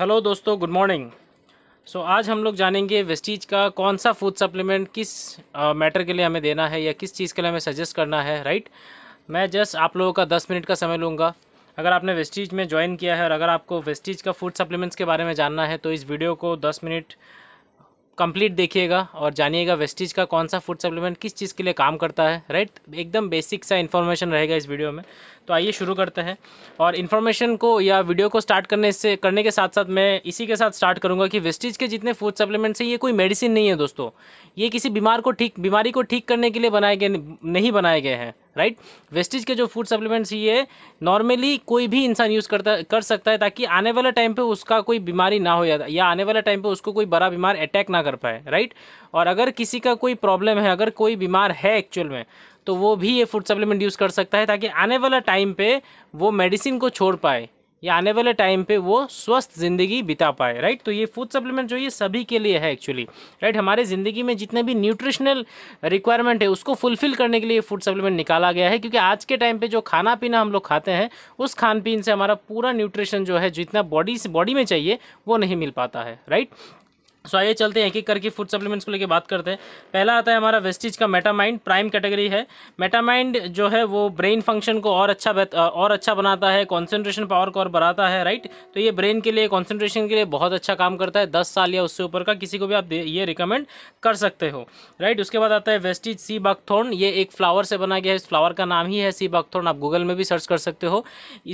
hello दोस्तों good morning so आज हम लोग जानेंगे वेस्टीज का कौन सा फूड सप्लीमेंट किस मैटर के लिए हमें देना है या किस चीज़ के लिए हमें सजेस्ट करना है राइट मैं जस्ट आप लोगों का दस मिनट का समय लूँगा अगर आपने वेस्टीज में ज्वाइन किया है और अगर आपको वेस्टीज का फूड सप्लीमेंट्स के बारे में जानना है तो इस वीडियो को दस मिनट कंप्लीट देखिएगा और जानिएगा वेस्टिज का कौन सा फूड सप्लीमेंट किस चीज़ के लिए काम करता है राइट एकदम बेसिक सा इन्फॉर्मेशन रहेगा इस वीडियो में तो आइए शुरू करते हैं और इन्फॉर्मेशन को या वीडियो को स्टार्ट करने से करने के साथ साथ मैं इसी के साथ स्टार्ट करूँगा कि वेस्टिज के जितने फूड सप्लीमेंट्स हैं ये कोई मेडिसिन नहीं है दोस्तों ये किसी बीमार को ठीक बीमारी को ठीक करने के लिए बनाए गए नहीं बनाए गए हैं राइट वेस्टेज के जो फूड सप्लीमेंट्स ये नॉर्मली कोई भी इंसान यूज़ करता कर सकता है ताकि आने वाले टाइम पे उसका कोई बीमारी ना हो जाता या आने वाले टाइम पे उसको कोई बड़ा बीमार अटैक ना कर पाए राइट और अगर किसी का कोई प्रॉब्लम है अगर कोई बीमार है एक्चुअल में तो वो भी ये फूड सप्लीमेंट यूज़ कर सकता है ताकि आने वाला टाइम पे वो मेडिसिन को छोड़ पाए या आने वाले टाइम पे वो स्वस्थ ज़िंदगी बिता पाए राइट तो ये फूड सप्लीमेंट जो ये सभी के लिए है एक्चुअली राइट हमारे ज़िंदगी में जितने भी न्यूट्रिशनल रिक्वायरमेंट है उसको फुलफिल करने के लिए फूड सप्लीमेंट निकाला गया है क्योंकि आज के टाइम पे जो खाना पीना हम लोग खाते हैं उस खान पीन से हमारा पूरा न्यूट्रिशन जो है जितना बॉडी से बॉडी में चाहिए वो नहीं मिल पाता है राइट सो आइए चलते हैं एक एक करके फूड सप्लीमेंट्स को लेकर बात करते हैं पहला आता है हमारा वेस्टिज का मेटामाइंड प्राइम कैटेगरी है मेटामाइंड जो है वो ब्रेन फंक्शन को और अच्छा और अच्छा बनाता है कॉन्सेंट्रेशन पावर को और बढ़ाता है राइट तो ये ब्रेन के लिए कॉन्सेंट्रेशन के लिए बहुत अच्छा काम करता है दस साल या उससे ऊपर का किसी को भी आप ये रिकमेंड कर सकते हो राइट उसके बाद आता है वेस्टिज सी बागथोन ये एक फ्लावर से बना गया है इस फ्लावर का नाम ही है सी बागथोन आप गूगल में भी सर्च कर सकते हो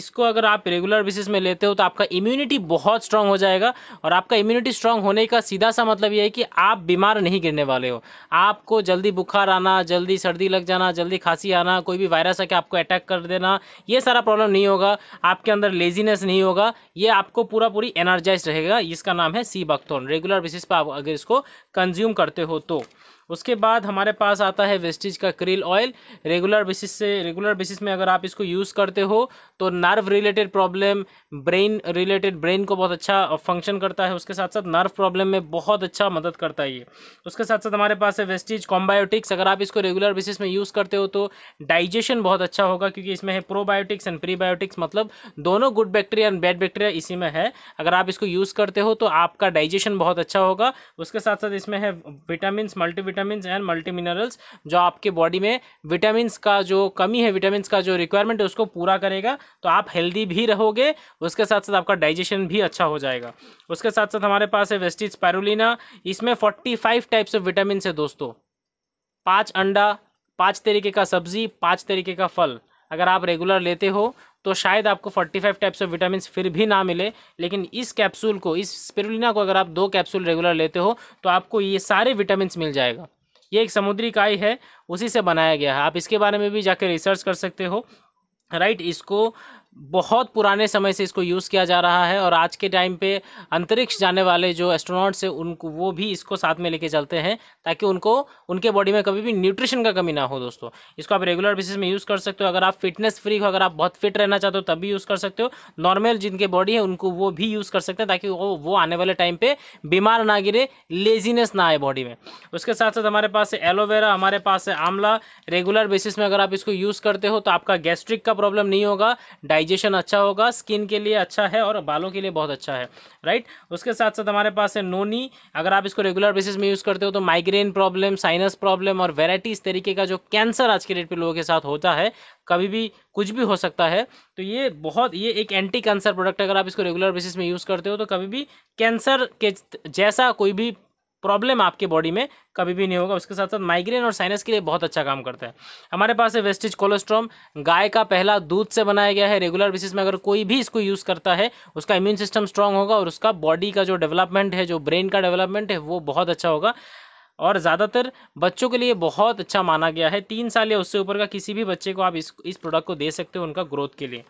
इसको अगर आप रेगुलर बेसिस में लेते हो तो आपका इम्यूनिटी बहुत स्ट्रांग हो जाएगा और आपका इम्यूनिटी स्ट्रांग होने का सीधा सीधा सा मतलब ये है कि आप बीमार नहीं गिरने वाले हो आपको जल्दी बुखार आना जल्दी सर्दी लग जाना जल्दी खांसी आना कोई भी वायरस आके आपको अटैक कर देना ये सारा प्रॉब्लम नहीं होगा आपके अंदर लेजीनेस नहीं होगा ये आपको पूरा पूरी एनर्जाइज रहेगा इसका नाम है सी बक्थोन रेगुलर बेसिस पर आप अगर इसको कंज्यूम करते हो तो उसके बाद हमारे पास आता है वेस्टिज का क्रिल ऑयल रेगुलर बेसिस से रेगुलर बेसिस में अगर आप इसको यूज़ करते हो तो nerve related problem brain related brain को बहुत अच्छा फंक्शन करता है उसके साथ साथ नर्व प्रॉब्लम में बहुत अच्छा मदद करता है ये उसके साथ साथ हमारे पास है वेस्टिज कॉम्बायोटिक्स अगर आप इसको रेगुलर बेसिस में यूज़ करते हो तो डाइजेशन बहुत अच्छा होगा क्योंकि इसमें है प्रोबायोटिक्स एंड प्रीबायोटिक्स मतलब दोनों good bacteria and bad bacteria इसी में है अगर आप इसको यूज़ करते हो तो आपका डाइजेशन बहुत अच्छा होगा उसके साथ साथ इसमें है vitamin multivit vitamin and multi minerals जो आपके बॉडी में विटामिन का जो कमी है विटामिन का जो रिक्वायरमेंट है उसको पूरा करेगा तो आप हेल्दी भी रहोगे उसके साथ साथ आपका डाइजेशन भी अच्छा हो जाएगा उसके साथ साथ हमारे पास है वेस्टिज पैरोना इसमें forty five types of vitamin है दोस्तों पाँच अंडा पाँच तरीके का सब्जी पाँच तरीके का फल अगर आप रेगुलर लेते हो तो शायद आपको 45 टाइप्स ऑफ विटामिन फिर भी ना मिले लेकिन इस कैप्सूल को इस स्पिरुलिना को अगर आप दो कैप्सूल रेगुलर लेते हो तो आपको ये सारे विटामिन मिल जाएगा ये एक समुद्री काई है उसी से बनाया गया है आप इसके बारे में भी जाकर रिसर्च कर सकते हो राइट right, इसको बहुत पुराने समय से इसको यूज़ किया जा रहा है और आज के टाइम पे अंतरिक्ष जाने वाले जो एस्ट्रोनॉट्स हैं उनको वो भी इसको साथ में लेके चलते हैं ताकि उनको उनके बॉडी में कभी भी न्यूट्रिशन का कमी ना हो दोस्तों इसको आप रेगुलर बेसिस में यूज़ कर सकते हो अगर आप फिटनेस फ्री हो अगर आप बहुत फिट रहना चाहते हो तब भी यूज़ कर सकते हो नॉर्मल जिनके बॉडी है उनको वो भी यूज़ कर सकते हैं ताकि वो वो आने वाले टाइम पर बीमार ना गिरे लेजीनेस ना आए बॉडी में उसके साथ साथ हमारे पास एलोवेरा हमारे पास है आंवला रेगुलर बेसिस में अगर आप इसको यूज़ करते हो तो आपका गैस्ट्रिक का प्रॉब्लम नहीं होगा डाइ डाइजेशन अच्छा होगा स्किन के लिए अच्छा है और बालों के लिए बहुत अच्छा है राइट उसके साथ साथ हमारे पास है नोनी अगर आप इसको रेगुलर बेसिस में यूज़ करते हो तो माइग्रेन प्रॉब्लम साइनस प्रॉब्लम और वेराइटी इस तरीके का जो कैंसर आज के डेट पर लोगों के साथ होता है कभी भी कुछ भी हो सकता है तो ये बहुत ये एक एंटी कैंसर प्रोडक्ट अगर आप इसको रेगुलर बेसिस में यूज़ करते हो तो कभी भी कैंसर के जैसा कोई भी प्रॉब्लम आपके बॉडी में कभी भी नहीं होगा उसके साथ साथ माइग्रेन और साइनस के लिए बहुत अच्छा काम करता है हमारे पास है वेस्टेज कोलेस्ट्रॉम गाय का पहला दूध से बनाया गया है रेगुलर बेसिस में अगर कोई भी इसको यूज़ करता है उसका इम्यून सिस्टम स्ट्रांग होगा और उसका बॉडी का जो डेवलपमेंट है जो ब्रेन का डेवलपमेंट है वो बहुत अच्छा होगा और ज़्यादातर बच्चों के लिए बहुत अच्छा माना गया है तीन साल या उससे ऊपर का किसी भी बच्चे को आप इस इस प्रोडक्ट को दे सकते हो उनका ग्रोथ के लिए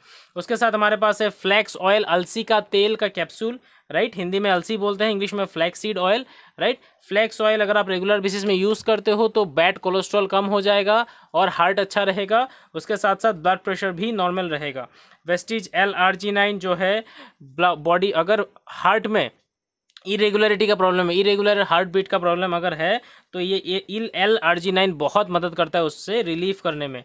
उसके साथ हमारे पास है फ्लैक्स ऑयल अलसी का तेल का कैप्सूल राइट हिंदी में अलसी बोलते हैं इंग्लिश में flax seed oil right flax oil अगर आप रेगुलर बेसिस में यूज़ करते हो तो बैड कोलेस्ट्रॉल कम हो जाएगा और हार्ट अच्छा रहेगा उसके साथ साथ ब्लड प्रेशर भी नॉर्मल रहेगा Vestige L R G nine जो है बॉडी अगर हार्ट में इरेगुलरिटी का प्रॉब्लम है इरेगुलर हार्ट बीट का प्रॉब्लम अगर है तो ये एल आर जी नाइन बहुत मदद करता है उससे रिलीफ करने में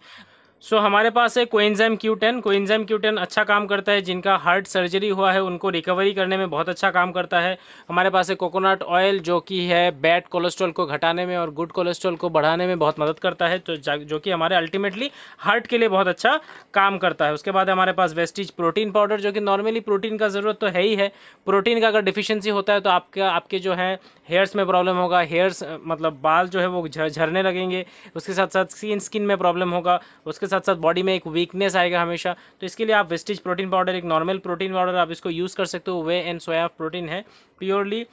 सो so, हमारे पास है कोइंजाइम क्यूटेन कोइंजाइम क्यूटेन अच्छा काम करता है जिनका हार्ट सर्जरी हुआ है उनको रिकवरी करने में बहुत अच्छा काम करता है हमारे पास है कोकोनट ऑयल जो कि है बैड कोलेस्ट्रॉल को घटाने में और गुड कोलेस्ट्रॉल को बढ़ाने में बहुत मदद करता है तो जो कि हमारे अल्टीमेटली हार्ट के लिए बहुत अच्छा काम करता है उसके बाद हमारे पास वेस्टिज प्रोटीन पाउडर जो कि नॉर्मली प्रोटीन का ज़रूरत तो है ही है प्रोटीन का अगर डिफिशेंसी होता है तो आपका आपके जो है हेयर्स में प्रॉब्लम होगा हेयर्स मतलब बाल जो है वो झरने लगेंगे उसके साथ साथ स्किन स्किन में प्रॉब्लम होगा उसके साथ साथ बॉडी में एक वीकनेस आएगा हमेशा तो इसके लिए आप वेस्टिज प्रोटीन पाउडर एक नॉर्मल प्रोटीन पाउडर आप इसको यूज़ कर सकते हो वे एंड सोया प्रोटीन है प्योरली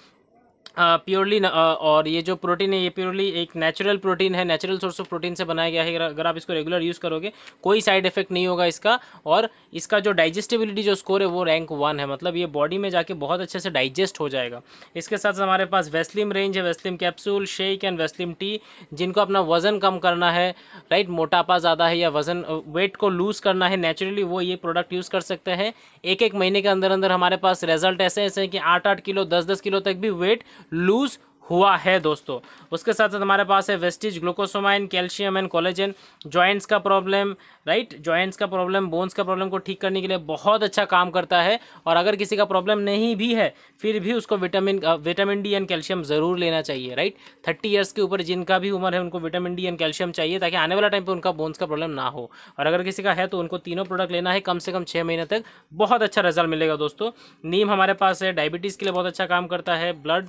प्योरली और ये जो प्रोटीन है ये प्योरली एक नेचुरल प्रोटीन है नेचुरल सोर्स ऑफ प्रोटीन से बनाया गया है अगर आप इसको रेगुलर यूज़ करोगे कोई साइड इफेक्ट नहीं होगा इसका और इसका जो डाइजेस्टिबिलिटी जो स्कोर है वो रैंक वन है मतलब ये बॉडी में जाके बहुत अच्छे से डाइजेस्ट हो जाएगा इसके साथ हमारे पास वेस्लिम रेंज है Veslim capsule shake and Veslim tea जिनको अपना वजन कम करना है राइट मोटापा ज़्यादा है या वजन वेट को लूज़ करना है नेचुरली वो ये प्रोडक्ट यूज़ कर सकते हैं एक एक महीने के अंदर अंदर हमारे पास रिजल्ट ऐसे ऐसे हैं कि आठ आठ किलो दस दस किलो तक भी वेट lose हुआ है दोस्तों उसके साथ साथ हमारे पास है Vestige glucosamine calcium and collagen joints का प्रॉब्लम राइट जॉइंट्स का प्रॉब्लम बोन्स का प्रॉब्लम को ठीक करने के लिए बहुत अच्छा काम करता है और अगर किसी का प्रॉब्लम नहीं भी है फिर भी उसको vitamin vitamin D and calcium ज़रूर लेना चाहिए राइट थर्टी ईयर्स के ऊपर जिनका भी उम्र है उनको विटामिन डी एंड कैल्शियम चाहिए ताकि आने वाला टाइम पर उनका बोन्स का प्रॉब्लम ना हो और अगर किसी का है तो उनको तीनों प्रोडक्ट लेना है कम से कम छः महीने तक बहुत अच्छा रिजल्ट मिलेगा दोस्तों नीम हमारे पास है डायबिटीज़ के लिए बहुत अच्छा काम करता है ब्लड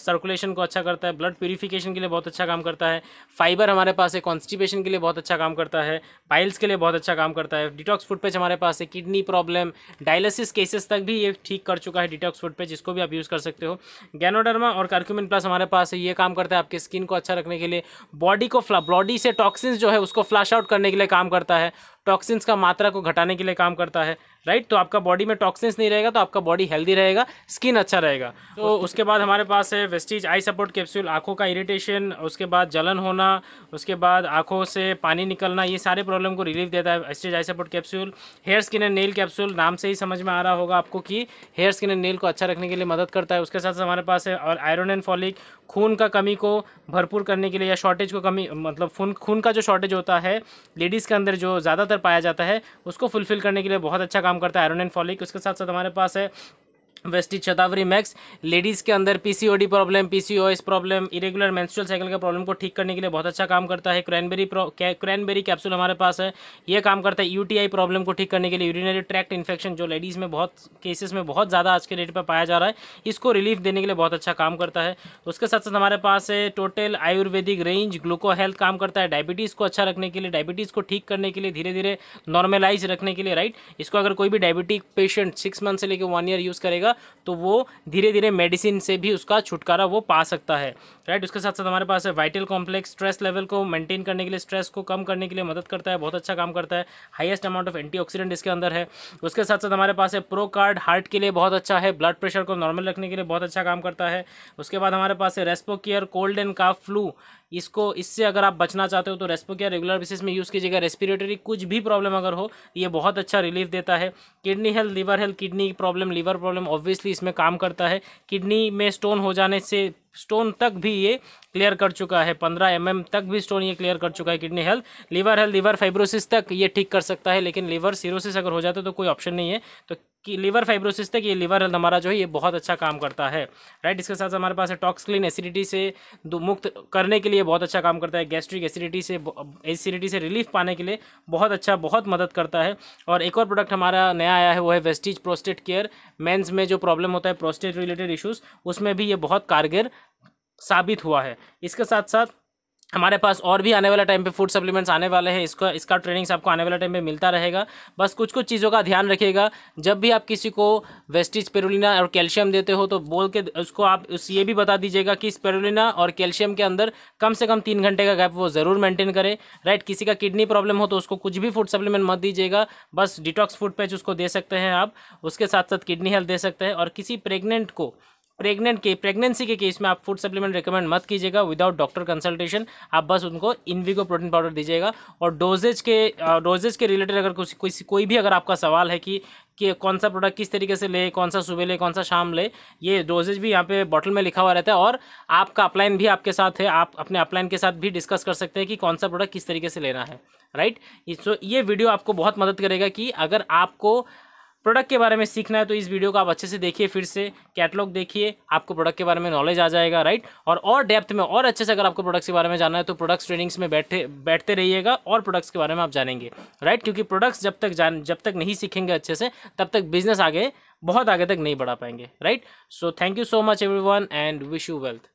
सर्कुलेशन सर्कुलेशन को अच्छा करता है ब्लड प्यूरिफिकेशन के लिए बहुत अच्छा काम करता है फाइबर हमारे पास है कॉन्स्टिपेशन के लिए बहुत अच्छा काम करता है पाइल्स के लिए बहुत अच्छा काम करता है डिटॉक्स फूड पेज हमारे पास है किडनी प्रॉब्लम डायलिसिस केसेस तक भी ये ठीक कर चुका है डिटॉक्स फूड पेज इसको भी आप यूज़ कर सकते हो गैनोडर्मा और कार्क्यूमिन प्लस हमारे पास है ये काम करता है आपके स्किन को अच्छा रखने के लिए बॉडी को बॉडी से टॉक्सिन जो है उसको फ्लैश आउट करने के लिए काम करता है टॉक्सिन्स का मात्रा को घटाने के लिए काम करता है राइट तो आपका बॉडी में टॉक्सिन्स नहीं रहेगा तो आपका बॉडी हेल्दी रहेगा स्किन अच्छा रहेगा तो उसके बाद हमारे पास है वेस्टिज आई सपोर्ट कैप्सूल आंखों का इरिटेशन उसके बाद जलन होना उसके बाद आंखों से पानी निकलना ये सारे प्रॉब्लम को रिलीफ देता है Vestige eye support capsule hair skin and nail capsule नाम से ही समझ में आ रहा होगा आपको कि हेयर स्किन एंड नेल को अच्छा रखने के लिए मदद करता है उसके साथ हमारे पास है और आयरन एंड फॉलिक खून का कमी को भरपूर करने के लिए या शॉर्टेज को कमी मतलब खून खून का जो शॉर्टेज होता है लेडीज़ के अंदर जो ज़्यादातर पाया जाता है उसको फुलफ़िल करने के लिए बहुत अच्छा काम करता है आयरन एंड फॉलिक उसके साथ साथ हमारे पास है वेस्टिज शतावरी मैक्स लेडीज़ के अंदर PCOD problem PCOS problem irregular menstrual cycle का प्रॉब्लम को ठीक करने के लिए बहुत अच्छा काम करता है क्रैनबेरी क्रैनबेरी कैप्सूल हमारे पास है ये काम करता है यूटीआई प्रॉब्लम को ठीक करने के लिए यूरिनरी ट्रैक्ट इन्फेक्शन जो लेडीज़ में बहुत केसेस में बहुत ज़्यादा आज के डेट पर पाया जा रहा है इसको रिलीफ देने के लिए बहुत अच्छा काम करता है उसके साथ साथ हमारे पास है total Ayurvedic range gluco health काम करता है डायबिटीज़ को अच्छा रखने के लिए डायबिटीज़ को ठीक करने के लिए धीरे धीरे नॉर्मलाइज रखने के लिए राइट इसको अगर कोई भी डायबिटिक पेशेंट सिक्स मंथ से लेकर वन ईयर यूज़ करेगा तो वो धीरे धीरे मेडिसिन से भी उसका छुटकारा वो पा सकता है राइट उसके साथ साथ हमारे पास है वाइटल कॉम्प्लेक्स स्ट्रेस लेवल को मेंटेन करने के लिए स्ट्रेस को कम करने के लिए मदद करता है बहुत अच्छा काम करता है हाईएस्ट अमाउंट ऑफ एंटीऑक्सीडेंट इसके अंदर है उसके साथ साथ हमारे पास है प्रो कार्ड हार्ट के लिए बहुत अच्छा है ब्लड प्रेशर को नॉर्मल रखने के लिए बहुत अच्छा काम करता है उसके बाद हमारे पास है respo care cold and cough flu इसको इससे अगर आप बचना चाहते हो तो रेस्पो केयर रेगुलर बेसिस में यूज़ कीजिएगा रेस्पिरेटरी कुछ भी प्रॉब्लम अगर हो ये बहुत अच्छा रिलीफ देता है kidney health liver health kidney problem liver problem obviously इसमें काम करता है किडनी में स्टोन हो जाने से स्टोन तक भी ये क्लियर कर चुका है पंद्रह एम तक भी स्टोन ये क्लियर कर चुका है kidney health liver health liver fibrosis तक ये ठीक कर सकता है लेकिन लीवर सीरोसिस अगर हो जाता है तो कोई ऑप्शन नहीं है तो कि लीवर फाइब्रोसिस तक ये लीवर हेल्थ हमारा जो है ये बहुत अच्छा काम करता है राइट इसके साथ हमारे पास है टॉक्सक्लिन एसिडिटी से मुक्त करने के लिए बहुत अच्छा काम करता है गैस्ट्रिक एसिडिटी से एसिडिटी से रिलीफ पाने के लिए बहुत अच्छा बहुत मदद करता है और एक और प्रोडक्ट हमारा नया आया है वो है वेस्टिज प्रोस्टेट केयर मेन्स में जो प्रॉब्लम होता है प्रोस्टेट रिलेटेड इशूज़ उसमें भी ये बहुत कारगर साबित हुआ है इसके साथ साथ हमारे पास और भी आने वाला टाइम पे फूड सप्लीमेंट्स आने वाले हैं इसका इसका ट्रेनिंग्स आपको आने वाला टाइम पे मिलता रहेगा बस कुछ कुछ चीज़ों का ध्यान रखिएगा जब भी आप किसी को वेस्टिज पेरुलिना और कैल्शियम देते हो तो बोल के उसको आप उस ये भी बता दीजिएगा कि पेरुलिना और कैल्शियम के अंदर कम से कम तीन घंटे का गैप वो ज़रूर मेंटेन करें राइट किसी का किडनी प्रॉब्लम हो तो उसको कुछ भी फूड सप्लीमेंट मत दीजिएगा बस डिटॉक्स फूड पैच उसको दे सकते हैं आप उसके साथ साथ किडनी हेल्थ दे सकते हैं और किसी प्रेगनेंट को प्रेग्नेंट के प्रेगनेंसी के केस में आप फूड सप्लीमेंट रिकमेंड मत कीजिएगा विदाउट डॉक्टर कंसल्टेशन आप बस उनको इनविगो प्रोटीन पाउडर दीजिएगा और डोजेज के डोजेज के रिलेटेड अगर कुछ कोई कोई भी अगर आपका सवाल है कि कि कौन सा प्रोडक्ट किस तरीके से ले कौन सा सुबह ले कौन सा शाम ले ये डोजेज भी यहाँ पे बॉटल में लिखा हुआ रहता है और आपका अपलाइन भी आपके साथ है आप अपने अपलाइन के साथ भी डिस्कस कर सकते हैं कि कौन सा प्रोडक्ट किस तरीके से लेना है राइट सो ये वीडियो आपको बहुत मदद करेगा कि अगर आपको प्रोडक्ट के बारे में सीखना है तो इस वीडियो को आप अच्छे से देखिए फिर से कैटलॉग देखिए आपको प्रोडक्ट के बारे में नॉलेज आ जाएगा राइट और और डेप्थ में और अच्छे से अगर आपको प्रोडक्ट्स के बारे में जानना है तो प्रोडक्ट्स ट्रेनिंग्स में बैठे बैठते रहिएगा और प्रोडक्ट्स के बारे में आप जानेंगे राइट क्योंकि प्रोडक्ट्स जब तक जान जब तक नहीं सीखेंगे अच्छे से तब तक बिजनेस आगे बहुत आगे तक नहीं बढ़ा पाएंगे right so thank you so much every and wish you wealth